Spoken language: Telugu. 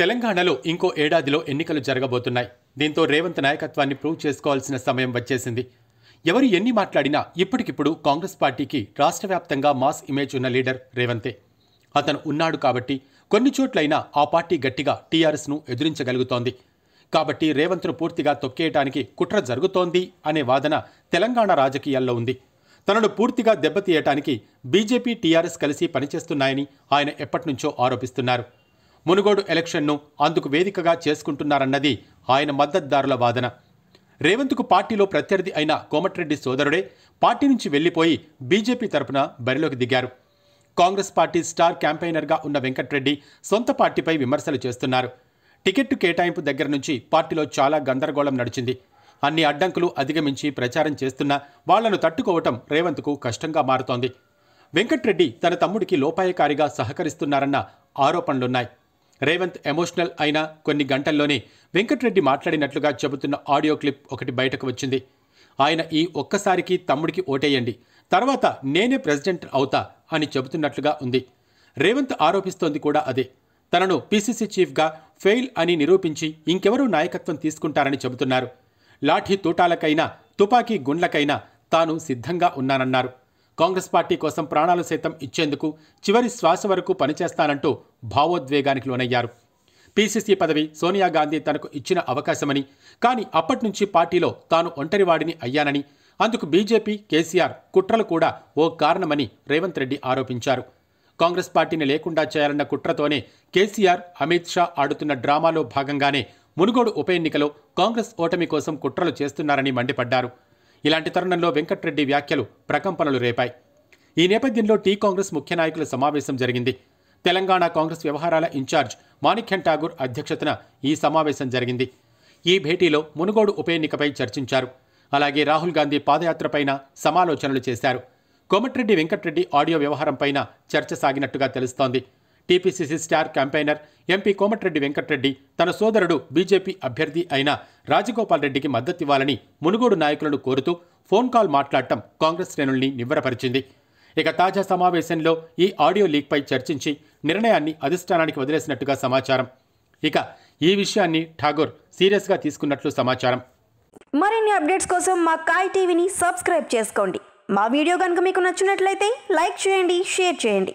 తెలంగాణలో ఇంకో ఏడాదిలో ఎన్నికలు జరగబోతున్నాయి దీంతో రేవంత్ నాయకత్వాన్ని ప్రూవ్ చేసుకోవాల్సిన సమయం వచ్చేసింది ఎవరు ఎన్ని మాట్లాడినా ఇప్పటికిప్పుడు కాంగ్రెస్ పార్టీకి రాష్ట్ర వ్యాప్తంగా మాస్ ఇమేజ్ ఉన్న లీడర్ రేవంతే అతను ఉన్నాడు కాబట్టి కొన్ని చోట్లైనా ఆ పార్టీ గట్టిగా టీఆర్ఎస్ను ఎదురించగలుగుతోంది కాబట్టి రేవంత్ను పూర్తిగా తొక్కేయటానికి కుట్ర జరుగుతోంది అనే వాదన తెలంగాణ రాజకీయాల్లో ఉంది తనను పూర్తిగా దెబ్బతీయటానికి బీజేపీ టీఆర్ఎస్ కలిసి పనిచేస్తున్నాయని ఆయన ఎప్పటినుంచో ఆరోపిస్తున్నారు మునుగోడు ఎలక్షన్ను అందుకు వేదికగా చేసుకుంటున్నారన్నది ఆయన మద్దతుదారుల వాదన రేవంత్కు పార్టీలో ప్రత్యర్థి అయిన కోమటిరెడ్డి సోదరుడే పార్టీ నుంచి వెళ్లిపోయి బీజేపీ తరపున బరిలోకి దిగారు కాంగ్రెస్ పార్టీ స్టార్ క్యాంపెయినర్గా ఉన్న వెంకట్రెడ్డి సొంత పార్టీపై విమర్శలు చేస్తున్నారు టికెట్టు కేటాయింపు దగ్గర నుంచి పార్టీలో చాలా గందరగోళం నడిచింది అన్ని అడ్డంకులు అధిగమించి ప్రచారం చేస్తున్న వాళ్లను తట్టుకోవటం రేవంత్కు కష్టంగా మారుతోంది వెంకట్రెడ్డి తన తమ్ముడికి లోపాయకారిగా సహకరిస్తున్నారన్న ఆరోపణలున్నాయి రేవంత్ ఎమోషనల్ అయిన కొన్ని గంటల్లోనే వెంకటరెడ్డి మాట్లాడినట్లుగా చెబుతున్న ఆడియో క్లిప్ ఒకటి బయటకు వచ్చింది ఆయన ఈ ఒక్కసారికి తమ్ముడికి ఓటేయండి తర్వాత నేనే ప్రెసిడెంట్ అవుతా అని చెబుతున్నట్లుగా ఉంది రేవంత్ ఆరోపిస్తోంది కూడా అదే తనను పీసీసీ చీఫ్గా ఫెయిల్ అని నిరూపించి ఇంకెవరూ నాయకత్వం తీసుకుంటారని చెబుతున్నారు లాఠీ తూటాలకైనా తుపాకీ గుండ్లకైనా తాను సిద్ధంగా ఉన్నానన్నారు కాంగ్రెస్ పార్టీ కోసం ప్రాణాలు సైతం ఇచ్చేందుకు చివరి శ్వాస వరకు పనిచేస్తానంటూ భావోద్వేగానికి లోనయ్యారు పీసీసీ పదవి సోనియా గాంధీ తనకు ఇచ్చిన అవకాశమని కానీ అప్పటి నుంచి పార్టీలో తాను ఒంటరివాడిని అయ్యానని అందుకు బీజేపీ కేసీఆర్ కుట్రలు కూడా ఓ కారణమని రేవంత్ రెడ్డి ఆరోపించారు కాంగ్రెస్ పార్టీని లేకుండా చేయాలన్న కుట్రతోనే కేసీఆర్ అమిత్ షా ఆడుతున్న డ్రామాలో భాగంగానే మునుగోడు ఉప ఎన్నికలో కాంగ్రెస్ ఓటమి కోసం కుట్రలు చేస్తున్నారని మండిపడ్డారు ఇలాంటి తరుణంలో వెంకట్రెడ్డి వ్యాఖ్యలు ప్రకంపనలు రేపాయి ఈ నేపథ్యంలో టీ కాంగ్రెస్ ముఖ్య నాయకుల సమావేశం జరిగింది తెలంగాణ కాంగ్రెస్ వ్యవహారాల ఇన్ఛార్జ్ మాణిక్యం ఠాగూర్ అధ్యక్షతన ఈ సమావేశం జరిగింది ఈ భేటీలో మునుగోడు ఉప ఎన్నికపై చర్చించారు అలాగే రాహుల్ గాంధీ పాదయాత్రపైన సమాలోచనలు చేశారు కోమటిరెడ్డి వెంకట్రెడ్డి ఆడియో వ్యవహారంపైన చర్చ సాగినట్టుగా తెలుస్తోంది TPCC star campaigner MP Komatireddy Venkatareddy తన సోదరుడు బీజేపీ అభ్యర్థి అయిన రాజగోపాల్ రెడ్డికి మద్దతివ్వాలని మునుగోడు నాయకులను కోరుతూ ఫోన్ కాల్ మాట్లాడటం కాంగ్రెస్ శ్రేణుల్ని నివ్వరపరిచింది ఇక తాజా సమావేశంలో ఈ ఆడియో లీక్పై చర్చించి నిర్ణయాన్ని అధిష్టానానికి వదిలేసినట్టుగా సమాచారం ఇక ఈ విషయాన్ని ఠాగూర్ సీరియస్గా తీసుకున్నట్లు సమాచారం మరిన్ని అప్డేట్స్ కోసం మా కాయ్ టీవీని సబ్స్క్రైబ్ చేసుకోండి మా వీడియో కనుక మీకు నచ్చినట్లయితే లైక్ చేయండి షేర్ చేయండి